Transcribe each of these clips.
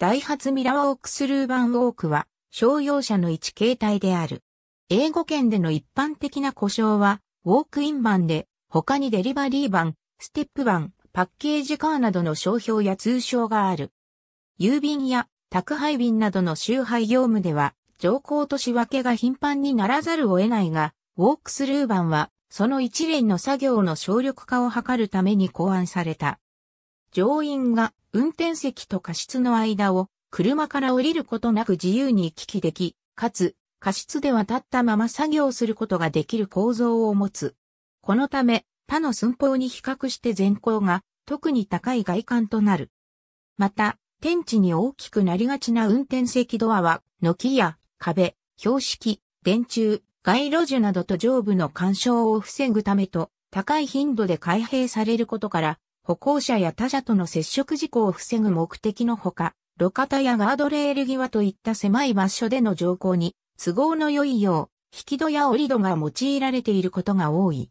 ダイハツミラーウォークスルーバンウォークは商用車の一形態である。英語圏での一般的な故障はウォークインバンで他にデリバリー版、ステップ版、パッケージカーなどの商標や通称がある。郵便や宅配便などの集配業務では乗降と仕分けが頻繁にならざるを得ないが、ウォークスルーバンはその一連の作業の省力化を図るために考案された。乗員が運転席と過失の間を車から降りることなく自由に行き来でき、かつ過失では立ったまま作業することができる構造を持つ。このため他の寸法に比較して前行が特に高い外観となる。また、天地に大きくなりがちな運転席ドアは、軒や壁、標識、電柱、街路樹などと上部の干渉を防ぐためと、高い頻度で開閉されることから、歩行者や他者との接触事故を防ぐ目的のほか、路肩やガードレール際といった狭い場所での乗降に都合の良いよう、引き戸や折り戸が用いられていることが多い。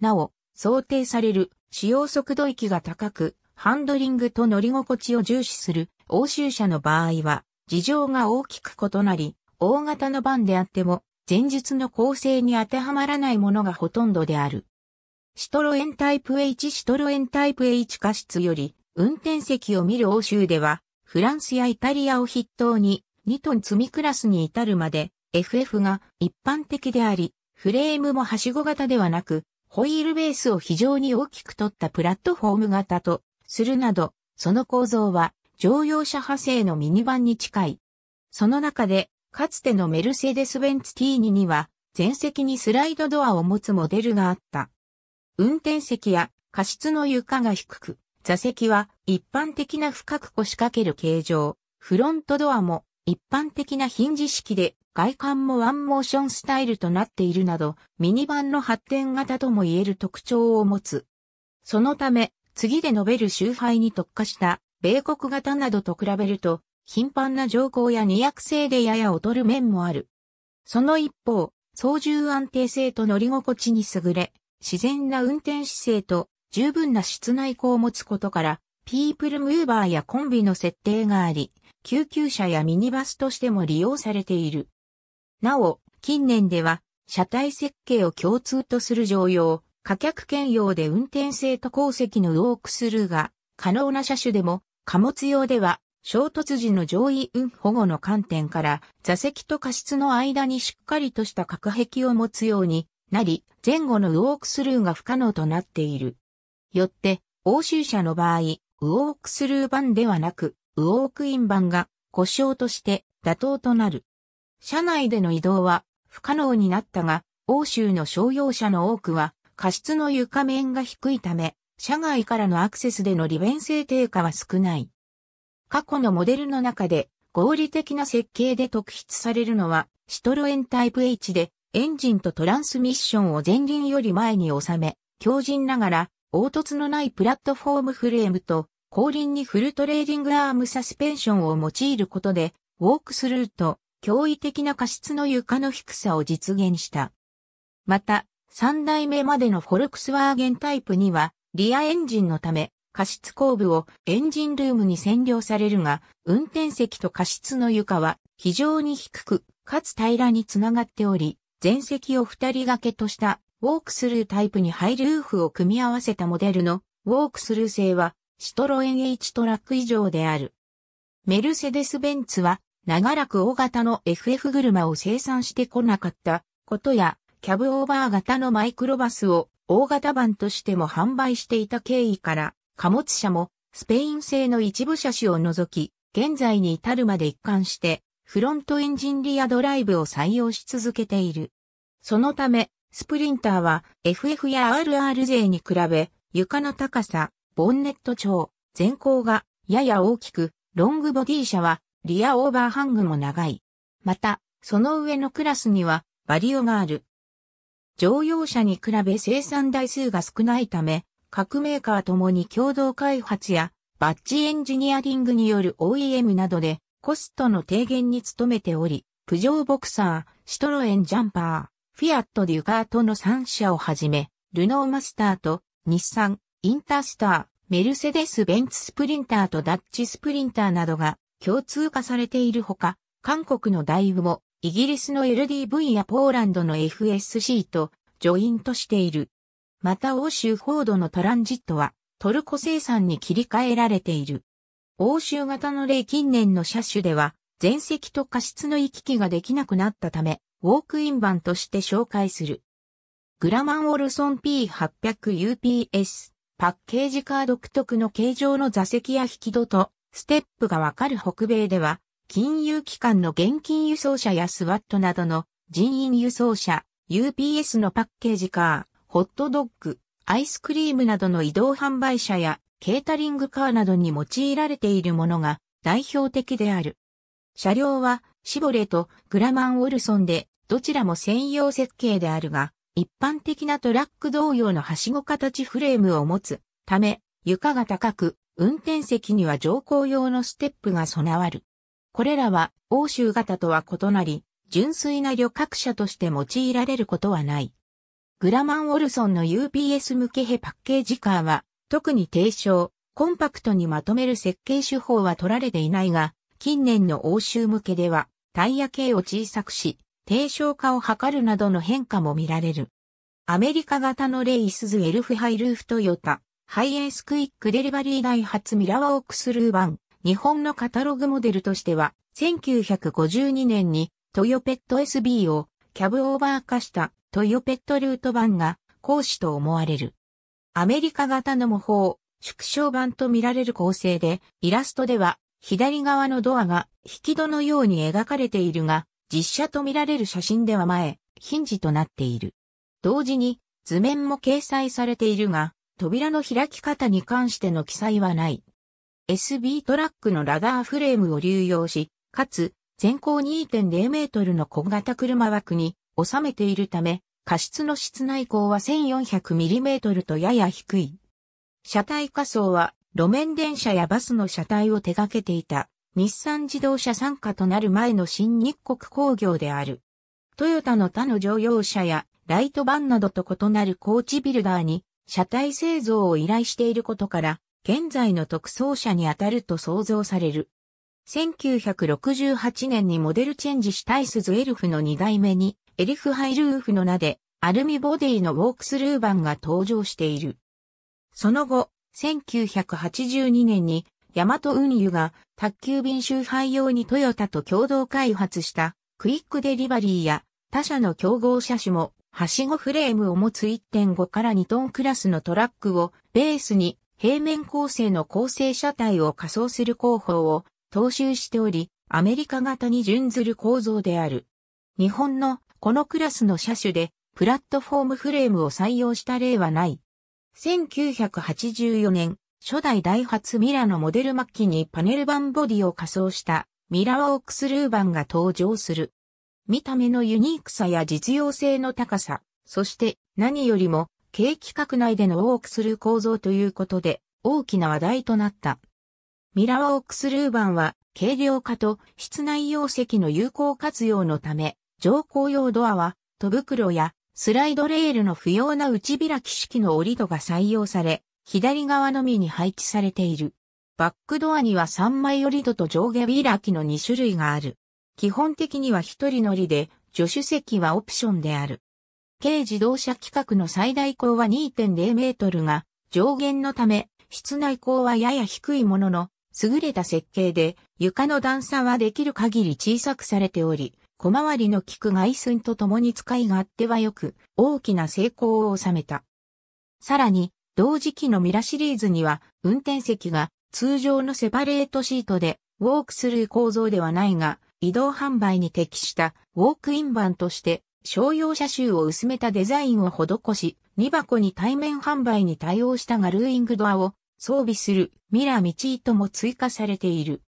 なお、想定される使用速度域が高く、ハンドリングと乗り心地を重視する欧州車の場合は、事情が大きく異なり、大型のバンであっても、前述の構成に当てはまらないものがほとんどである。シトロエンタイプ H シトロエンタイプ H 過失より、運転席を見る欧州では、フランスやイタリアを筆頭に、2トン積みクラスに至るまで、FF が一般的であり、フレームもはしご型ではなく、ホイールベースを非常に大きく取ったプラットフォーム型とするなど、その構造は乗用車派生のミニバンに近い。その中で、かつてのメルセデス・ベンツ T2 には、前席にスライドドアを持つモデルがあった。運転席や過失の床が低く、座席は一般的な深く腰掛ける形状、フロントドアも一般的なヒンジ式で外観もワンモーションスタイルとなっているなど、ミニバンの発展型とも言える特徴を持つ。そのため、次で述べる周配に特化した米国型などと比べると、頻繁な乗降や二役性でやや劣る面もある。その一方、操縦安定性と乗り心地に優れ、自然な運転姿勢と十分な室内庫を持つことから、ピープルムーバーやコンビの設定があり、救急車やミニバスとしても利用されている。なお、近年では、車体設計を共通とする乗用、貨客兼用で運転性と鉱石のウォークスルーが可能な車種でも、貨物用では衝突時の上位運保護の観点から座席と過失の間にしっかりとした隔壁を持つようになり、前後のウォークスルーが不可能となっている。よって、欧州車の場合、ウォークスルー版ではなく、ウォークイン版が故障として妥当となる。車内での移動は不可能になったが、欧州の商用車の多くは過失の床面が低いため、車外からのアクセスでの利便性低下は少ない。過去のモデルの中で合理的な設計で特筆されるのはシトロエンタイプ H でエンジンとトランスミッションを前輪より前に収め、強靭ながら凹凸のないプラットフォームフレームと後輪にフルトレーディングアームサスペンションを用いることで、ウォークスルーと驚異的な過失の床の低さを実現した。また、3代目までのフォルクスワーゲンタイプには、リアエンジンのため、過失後部をエンジンルームに占領されるが、運転席と過失の床は非常に低く、かつ平らにつながっており、前席を二人掛けとしたウォークスルータイプにハイルーフを組み合わせたモデルのウォークスルー製はシトロエン H トラック以上である。メルセデス・ベンツは長らく大型の FF 車を生産してこなかったことやキャブオーバー型のマイクロバスを大型版としても販売していた経緯から貨物車もスペイン製の一部車種を除き現在に至るまで一貫してフロントエンジンリアドライブを採用し続けている。そのため、スプリンターは FF や RR 勢に比べ、床の高さ、ボンネット長、前高がやや大きく、ロングボディ車はリアオーバーハングも長い。また、その上のクラスにはバリオがある。乗用車に比べ生産台数が少ないため、各メーカーともに共同開発やバッジエンジニアリングによる OEM などでコストの低減に努めており、プジョーボクサー、シトロエンジャンパー、フィアット・デュカートの3社をはじめ、ルノーマスターと日産、インタースター、メルセデス・ベンツ・スプリンターとダッチ・スプリンターなどが共通化されているほか、韓国のダイブもイギリスの LDV やポーランドの FSC とジョイントしている。また欧州フォードのトランジットはトルコ生産に切り替えられている。欧州型の例近年の車種では、全席と過失の行き来ができなくなったため、ウォークイン版として紹介する。グラマン・オルソン P800UPS パッケージカー独特の形状の座席や引き戸とステップがわかる北米では、金融機関の現金輸送車やスワットなどの人員輸送車、UPS のパッケージカー、ホットドッグ、アイスクリームなどの移動販売車やケータリングカーなどに用いられているものが代表的である。車両はシボレとグラマン・オルソンでどちらも専用設計であるが、一般的なトラック同様のはしご形フレームを持つため、床が高く、運転席には乗降用のステップが備わる。これらは欧州型とは異なり、純粋な旅客車として用いられることはない。グラマン・オルソンの UPS 向けヘパッケージカーは、特に低床、コンパクトにまとめる設計手法は取られていないが、近年の欧州向けでは、タイヤ径を小さくし、低床化を図るなどの変化も見られる。アメリカ型のレイスズエルフハイルーフトヨタ、ハイエースクイックデリバリーダイハツミラワオークスルー版、日本のカタログモデルとしては、1952年にトヨペット SB をキャブオーバー化したトヨペットルート版が講師と思われる。アメリカ型の模倣、縮小版と見られる構成で、イラストでは左側のドアが引き戸のように描かれているが、実写と見られる写真では前、ヒンジとなっている。同時に図面も掲載されているが、扉の開き方に関しての記載はない。SB トラックのラダーフレームを流用し、かつ、全高2.0メートルの小型車枠に収めているため、過失の室内光は 1400mm とやや低い。車体仮想は路面電車やバスの車体を手掛けていた日産自動車参加となる前の新日国工業である。トヨタの他の乗用車やライトバンなどと異なるコーチビルダーに車体製造を依頼していることから、現在の特装車に当たると想像される。1968年にモデルチェンジしたイスズエルフの2代目にエリフハイルーフの名で、アルミボディのウォークスルー版が登場している。その後、1982年に、ヤマト運輸が宅急便集配用にトヨタと共同開発したクイックデリバリーや他社の競合車種も、はしごフレームを持つ1.5から2トンクラスのトラックをベースに平面構成の構成車体を仮想する工法を踏襲しており、アメリカ型に準ずる構造である。日本のこのクラスの車種でプラットフォームフレームを採用した例はない。1984年、初代ダイハツミラのモデル末期にパネル版ボディを仮装したミラーオークスルー版が登場する。見た目のユニークさや実用性の高さ、そして何よりも軽規格内でのオークスルー構造ということで大きな話題となった。ミラーオークスルー版は軽量化と室内容積の有効活用のため乗降用ドアは、戸袋やスライドレールの不要な内開き式の折戸が採用され、左側のみに配置されている。バックドアには3枚折戸と上下開きの2種類がある。基本的には1人乗りで、助手席はオプションである。軽自動車規格の最大高は2.0メートルが上限のため、室内高はやや低いものの、優れた設計で床の段差はできる限り小さくされており、小回りの利く外寸と共に使い勝手はよく、大きな成功を収めた。さらに、同時期のミラシリーズには、運転席が通常のセパレートシートで、ウォークスルー構造ではないが、移動販売に適したウォークイン版として、商用車種を薄めたデザインを施し、2箱に対面販売に対応したガルーイングドアを装備するミラ・ミチートも追加されている。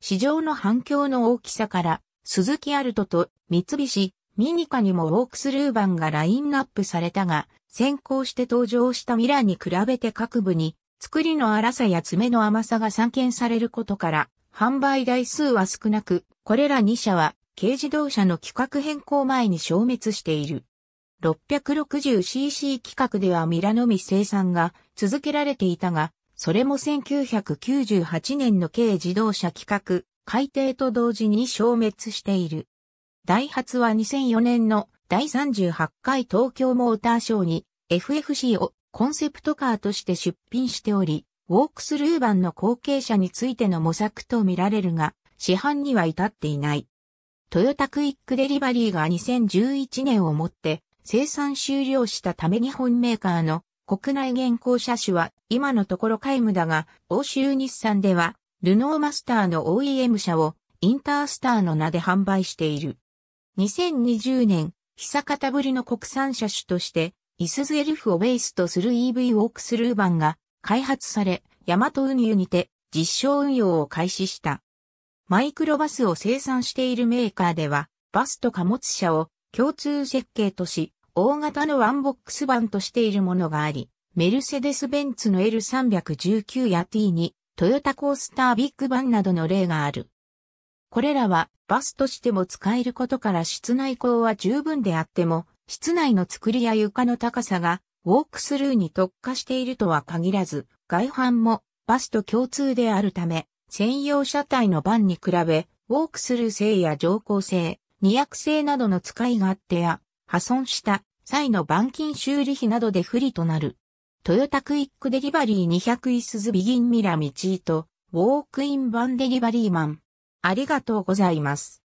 市場の反響の大きさから、鈴木アルトと三菱、ミニカにもウォークスルー版がラインナップされたが、先行して登場したミラーに比べて各部に、作りの荒さや爪の甘さが散見されることから、販売台数は少なく、これら2社は、軽自動車の規格変更前に消滅している。660cc 規格ではミラのみ生産が続けられていたが、それも1998年の軽自動車規格改定と同時に消滅している。ダイハツは2004年の第38回東京モーターショーに FFC をコンセプトカーとして出品しており、ウォークスルー版の後継者についての模索とみられるが、市販には至っていない。トヨタクイックデリバリーが2011年をもって生産終了したため日本メーカーの国内現行車種は今のところ皆無だが、欧州日産ではルノーマスターの OEM 車をインタースターの名で販売している。2020年、久方ぶりの国産車種として、イスズエルフをベースとする EV ウォークスルー版が開発され、ヤマト運輸にて実証運用を開始した。マイクロバスを生産しているメーカーでは、バスと貨物車を共通設計とし、大型のワンボックス版としているものがあり、メルセデス・ベンツの L319 や T2、トヨタコースタービッグバンなどの例がある。これらはバスとしても使えることから室内高は十分であっても、室内の作りや床の高さがウォークスルーに特化しているとは限らず、外反もバスと共通であるため、専用車体のバンに比べ、ウォークスルー性や乗降性、二役性などの使い勝手や、破損した際の板金修理費などで不利となる。トヨタクイックデリバリー200イスズビギンミラミチート、ウォークイン版デリバリーマン。ありがとうございます。